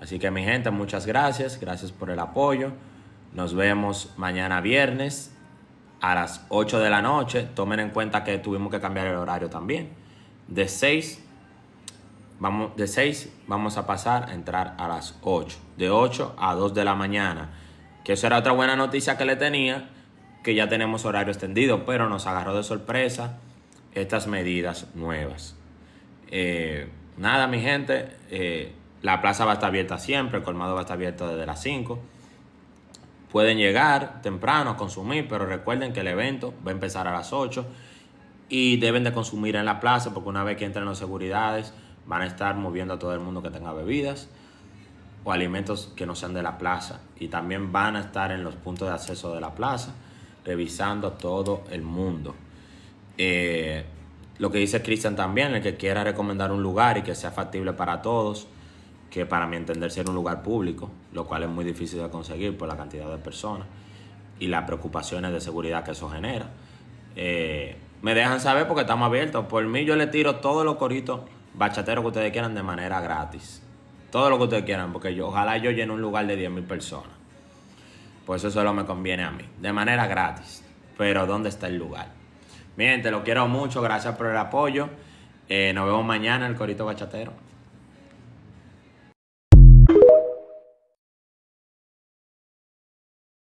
Así que mi gente, muchas gracias, gracias por el apoyo. Nos vemos mañana viernes a las 8 de la noche. Tomen en cuenta que tuvimos que cambiar el horario también. De 6 vamos, de 6 vamos a pasar a entrar a las 8. De 8 a 2 de la mañana. Que eso era otra buena noticia que le tenía, que ya tenemos horario extendido, pero nos agarró de sorpresa estas medidas nuevas. Eh, nada, mi gente, eh, la plaza va a estar abierta siempre, el colmado va a estar abierto desde las 5. Pueden llegar temprano, a consumir, pero recuerden que el evento va a empezar a las 8 y deben de consumir en la plaza porque una vez que entren las seguridades van a estar moviendo a todo el mundo que tenga bebidas o alimentos que no sean de la plaza y también van a estar en los puntos de acceso de la plaza revisando a todo el mundo. Eh, lo que dice Cristian también, el que quiera recomendar un lugar y que sea factible para todos, que para mi entender ser un lugar público, lo cual es muy difícil de conseguir por la cantidad de personas y las preocupaciones de seguridad que eso genera. Eh, me dejan saber porque estamos abiertos. Por mí yo le tiro todos los coritos bachateros que ustedes quieran de manera gratis. Todo lo que ustedes quieran, porque yo, ojalá yo llene un lugar de 10.000 personas. Pues eso solo me conviene a mí, de manera gratis. Pero ¿dónde está el lugar? Miren, te lo quiero mucho, gracias por el apoyo. Eh, nos vemos mañana en el Corito Bachatero.